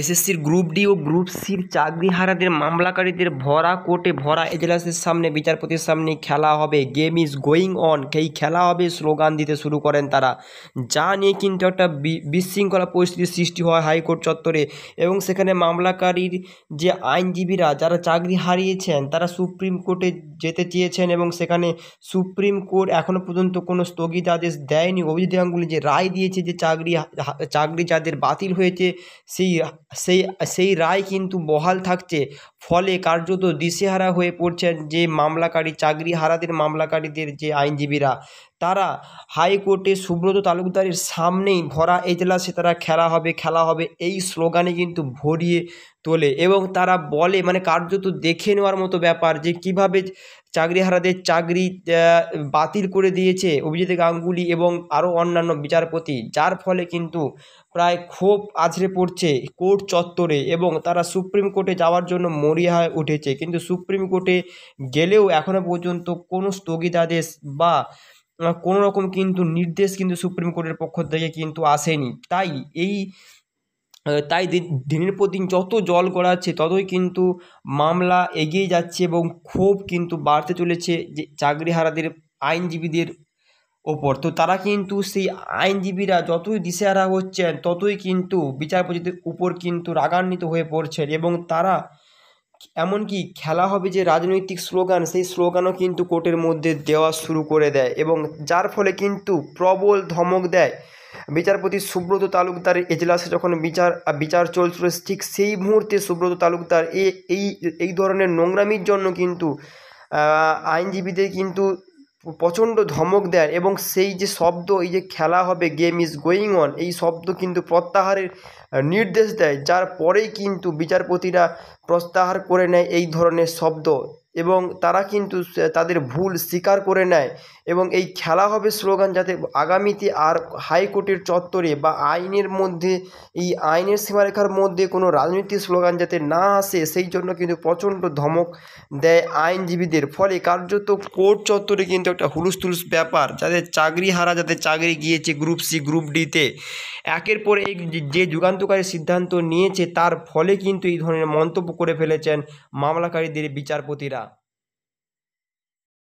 এসএসসির group D ও group সির চাকরিহারাদের মামলাকারীদের ভরা কোর্টে ভরা এজলাসের সামনে বিচারপতির সামনে খেলা হবে গেম ইজ গোয়িং অন সেই খেলা হবে স্লোগান দিতে শুরু করেন তারা যা নিয়ে কিন্তু একটা বিশৃঙ্খলা পরিস্থিতির সৃষ্টি হয় হাইকোর্ট চত্বরে এবং সেখানে মামলাকারীর যে আইনজীবীরা যারা চাকরি হারিয়েছেন তারা সুপ্রিম কোর্টে যেতে চেয়েছেন এবং সেখানে সুপ্রিম কোর্ট এখনও পর্যন্ত কোনো স্থগিতাদেশ দেয়নি অভিজিৎ যে রায় দিয়েছে যে চাকরি চাকরি যাদের বাতিল হয়েছে সেই সেই সেই রায় কিন্তু বহাল থাকছে ফলে কার্যত দিশেহারা হয়ে পড়ছেন যে মামলাকারী চাকরি হারাদের মামলাকারীদের যে আইনজীবীরা তারা হাইকোর্টে সুব্রত তালুকদারের সামনেই ভরা এজলাসে তারা খেলা হবে খেলা হবে এই স্লোগানে কিন্তু ভরিয়ে তোলে এবং তারা বলে মানে কার্যত দেখে নেওয়ার মতো ব্যাপার যে কিভাবে চাকরিহারাদের চাকরি বাতিল করে দিয়েছে অভিজিৎ গাঙ্গুলি এবং আরও অন্যান্য বিচারপতি যার ফলে কিন্তু প্রায় ক্ষোভ আছড়ে পড়ছে কোর্ট চত্বরে এবং তারা সুপ্রিম কোর্টে যাওয়ার জন্য মরিয়া হয়ে উঠেছে কিন্তু সুপ্রিম কোর্টে গেলেও এখনও পর্যন্ত কোনো স্থগিতাদেশ বা কোনো রকম কিন্তু নির্দেশ কিন্তু সুপ্রিম কোর্টের পক্ষ থেকে কিন্তু আসেনি তাই এই তাই দিনের পর দিন যত জল গড়াচ্ছে ততই কিন্তু মামলা এগিয়ে যাচ্ছে এবং ক্ষোভ কিন্তু বাড়তে চলেছে যে চাকরিহারাদের আইনজীবীদের ওপর তো তারা কিন্তু সেই আইনজীবীরা যতই দিশেহারা হচ্ছেন ততই কিন্তু বিচারপতিদের উপর কিন্তু রাগান্বিত হয়ে পড়ছেন এবং তারা এমনকি খেলা হবে যে রাজনৈতিক স্লোগান সেই স্লোগানও কিন্তু কোর্টের মধ্যে দেওয়া শুরু করে দেয় এবং যার ফলে কিন্তু প্রবল ধমক দেয় বিচারপতি সুব্রত তালুকদার এজলাসে যখন বিচার বিচার চলছিল ঠিক সেই মুহূর্তে সুব্রত তালুকদার এই এই ধরনের নোংরামির জন্য কিন্তু আইনজীবীদের কিন্তু প্রচণ্ড ধমক দেন এবং সেই যে শব্দ এই যে খেলা হবে গেম ইজ গোয়িং অন এই শব্দ কিন্তু প্রত্যাহারের নির্দেশ দেয় যার পরেই কিন্তু বিচারপতিরা প্রত্যাহার করে নেয় এই ধরনের শব্দ এবং তারা কিন্তু তাদের ভুল স্বীকার করে নেয় এবং এই খেলা হবে স্লোগান যাতে আগামীতে আর হাইকোর্টের চত্বরে বা আইনের মধ্যে এই আইনের সীমারেখার মধ্যে কোনো রাজনৈতিক স্লোগান যাতে না আসে সেই জন্য কিন্তু প্রচণ্ড ধমক দেয় আইনজীবীদের ফলে কার্যত কোর্ট চত্বরে কিন্তু একটা হুলুস্থুলুস ব্যাপার যাদের চাকরি হারা যাদের চাকরি গিয়েছে গ্রুপ সি গ্রুপ ডিতে একের পর এই যে যুগান্তকারী সিদ্ধান্ত নিয়েছে তার ফলে কিন্তু এই ধরনের মন্তব্য করে ফেলেছেন মামলাকারীদের বিচারপতিরা